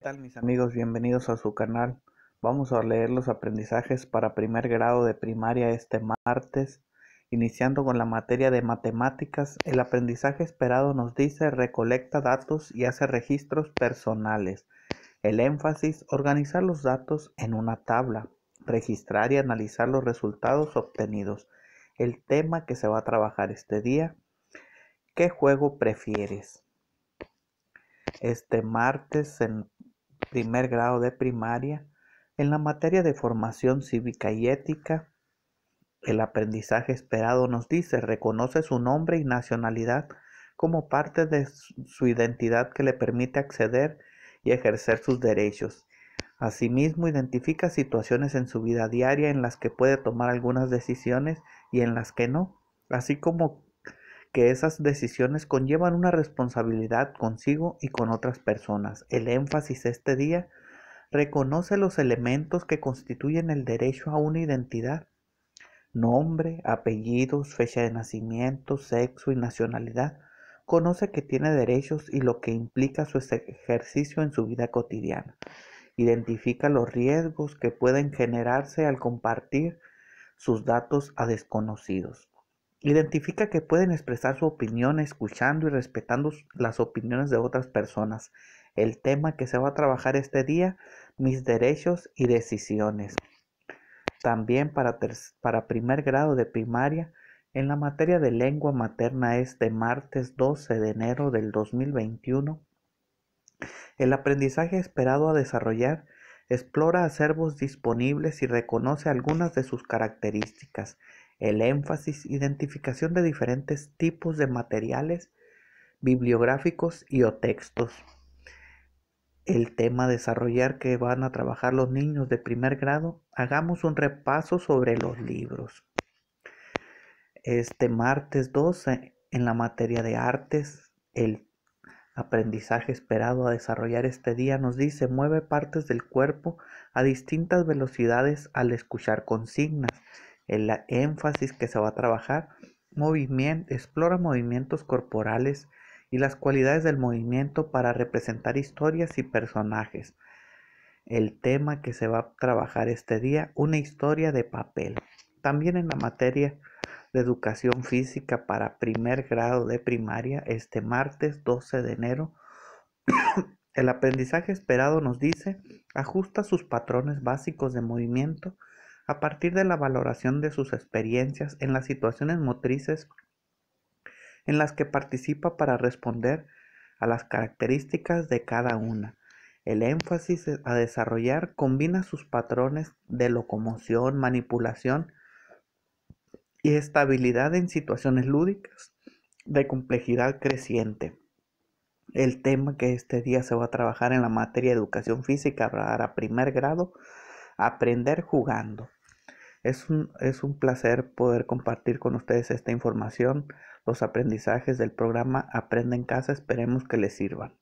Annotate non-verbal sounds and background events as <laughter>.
¿Qué tal mis amigos? Bienvenidos a su canal. Vamos a leer los aprendizajes para primer grado de primaria este martes. Iniciando con la materia de matemáticas, el aprendizaje esperado nos dice recolecta datos y hace registros personales. El énfasis, organizar los datos en una tabla, registrar y analizar los resultados obtenidos. El tema que se va a trabajar este día, ¿qué juego prefieres? Este martes en primer grado de primaria en la materia de formación cívica y ética. El aprendizaje esperado nos dice, reconoce su nombre y nacionalidad como parte de su identidad que le permite acceder y ejercer sus derechos. Asimismo, identifica situaciones en su vida diaria en las que puede tomar algunas decisiones y en las que no, así como que esas decisiones conllevan una responsabilidad consigo y con otras personas. El énfasis este día reconoce los elementos que constituyen el derecho a una identidad. Nombre, apellidos, fecha de nacimiento, sexo y nacionalidad. Conoce que tiene derechos y lo que implica su ejercicio en su vida cotidiana. Identifica los riesgos que pueden generarse al compartir sus datos a desconocidos. Identifica que pueden expresar su opinión escuchando y respetando las opiniones de otras personas. El tema que se va a trabajar este día, mis derechos y decisiones. También para, primer grado de primaria, en la materia de lengua materna es de martes 12 de enero del 2021. El aprendizaje esperado a desarrollar explora acervos disponibles y reconoce algunas de sus características el énfasis, identificación de diferentes tipos de materiales bibliográficos y o textos. El tema a desarrollar que van a trabajar los niños de primer grado, hagamos un repaso sobre los libros. Este martes 12, en la materia de artes, el aprendizaje esperado a desarrollar este día nos dice mueve partes del cuerpo a distintas velocidades al escuchar consignas la énfasis que se va a trabajar, explora movimientos corporales y las cualidades del movimiento para representar historias y personajes. El tema que se va a trabajar este día, una historia de papel. También en la materia de educación física para primer grado de primaria, este martes 12 de enero, <coughs> el aprendizaje esperado nos dice, ajusta sus patrones básicos de movimiento a partir de la valoración de sus experiencias en las situaciones motrices en las que participa para responder a las características de cada una. El énfasis a desarrollar combina sus patrones de locomoción, manipulación y estabilidad en situaciones lúdicas de complejidad creciente. El tema que este día se va a trabajar en la materia de educación física para primer grado, aprender jugando. Es un, es un placer poder compartir con ustedes esta información, los aprendizajes del programa Aprende en casa, esperemos que les sirvan.